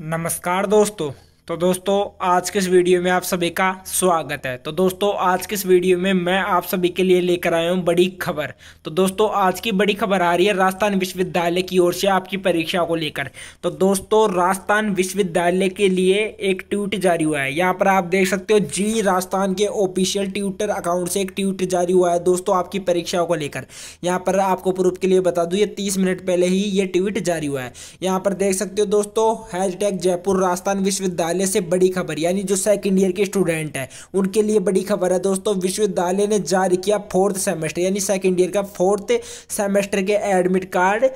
नमस्कार दोस्तों तो दोस्तों आज के इस वीडियो में आप सभी का स्वागत है तो दोस्तों आज के इस वीडियो में मैं आप सभी के लिए लेकर आया हूँ बड़ी खबर तो दोस्तों आज की बड़ी खबर आ रही है राजस्थान विश्वविद्यालय की ओर से आपकी परीक्षा को लेकर तो दोस्तों राजस्थान विश्वविद्यालय के लिए एक ट्वीट जारी हुआ है यहाँ पर आप देख सकते हो जी राजस्थान के ऑफिशियल ट्विटर अकाउंट से एक ट्वीट जारी हुआ है दोस्तों आपकी परीक्षाओं को लेकर यहाँ पर आपको प्रूफ के लिए बता दूँ ये तीस मिनट पहले ही ये ट्वीट जारी हुआ है यहाँ पर देख सकते हो दोस्तों हैश जयपुर राजस्थान विश्वविद्यालय विश्वविद्यालय से बड़ी खबर यानी जो सेकंड ईयर के स्टूडेंट हैं उनके लिए बड़ी खबर है दोस्तों विश्वविद्यालय ने जारी किया फोर्थ सेमेस्टर यानी सेकेंड ईयर का फोर्थ सेमेस्टर के एडमिट कार्ड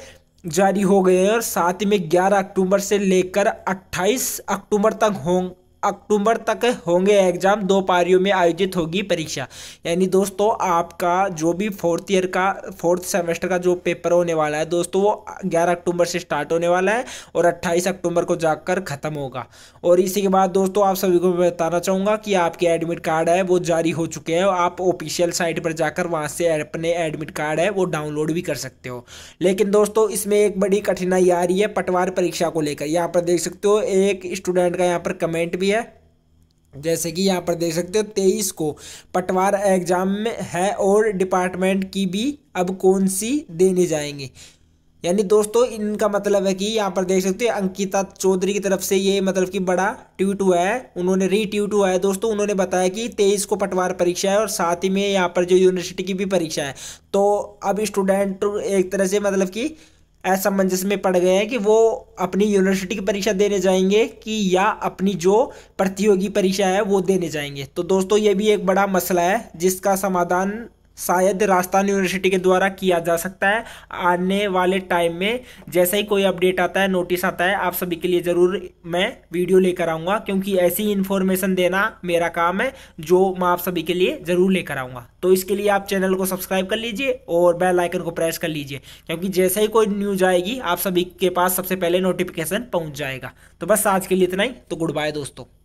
जारी हो गए हैं और साथ में 11 अक्टूबर से लेकर 28 अक्टूबर तक होंगे अक्टूबर तक होंगे एग्जाम दो पारियों में आयोजित होगी परीक्षा यानी दोस्तों आपका जो भी फोर्थ ईयर का फोर्थ सेमेस्टर का जो पेपर होने वाला है दोस्तों वो 11 अक्टूबर से स्टार्ट होने वाला है और 28 अक्टूबर को जाकर ख़त्म होगा और इसी के बाद दोस्तों आप सभी को मैं बताना चाहूँगा कि आपके एडमिट कार्ड है वो जारी हो चुके हैं आप ऑफिशियल साइट पर जाकर वहाँ से अपने एडमिट कार्ड है वो डाउनलोड भी कर सकते हो लेकिन दोस्तों इसमें एक बड़ी कठिनाई आ रही है पटवार परीक्षा को लेकर यहाँ पर देख सकते हो एक स्टूडेंट का यहाँ पर कमेंट भी भी है जैसे कि यहाँ पर देख सकते हो तेईस को पटवार एग्जाम में है और डिपार्टमेंट की भी अब कौन सी देने जाएंगे यानी दोस्तों इनका मतलब है कि यहाँ पर देख सकते हो अंकिता चौधरी की तरफ से ये मतलब कि बड़ा ट्वीट हुआ है उन्होंने री ट्यूट हुआ है दोस्तों उन्होंने बताया कि तेईस को पटवार परीक्षा है और साथ ही में यहाँ पर जो यूनिवर्सिटी की भी परीक्षा है तो अब स्टूडेंट एक तरह से मतलब कि असमंजस में पड़ गए हैं कि वो अपनी यूनिवर्सिटी की परीक्षा देने जाएंगे कि या अपनी जो प्रतियोगी परीक्षा है वो देने जाएंगे तो दोस्तों ये भी एक बड़ा मसला है जिसका समाधान शायद राजस्थान यूनिवर्सिटी के द्वारा किया जा सकता है आने वाले टाइम में जैसे ही कोई अपडेट आता है नोटिस आता है आप सभी के लिए ज़रूर मैं वीडियो लेकर आऊँगा क्योंकि ऐसी इन्फॉर्मेशन देना मेरा काम है जो मैं आप सभी के लिए ज़रूर लेकर आऊँगा तो इसके लिए आप चैनल को सब्सक्राइब कर लीजिए और बेल आइकन को प्रेस कर लीजिए क्योंकि जैसे ही कोई न्यूज आएगी आप सभी के पास सबसे पहले नोटिफिकेशन पहुँच जाएगा तो बस आज के लिए इतना ही तो गुड बाय दोस्तों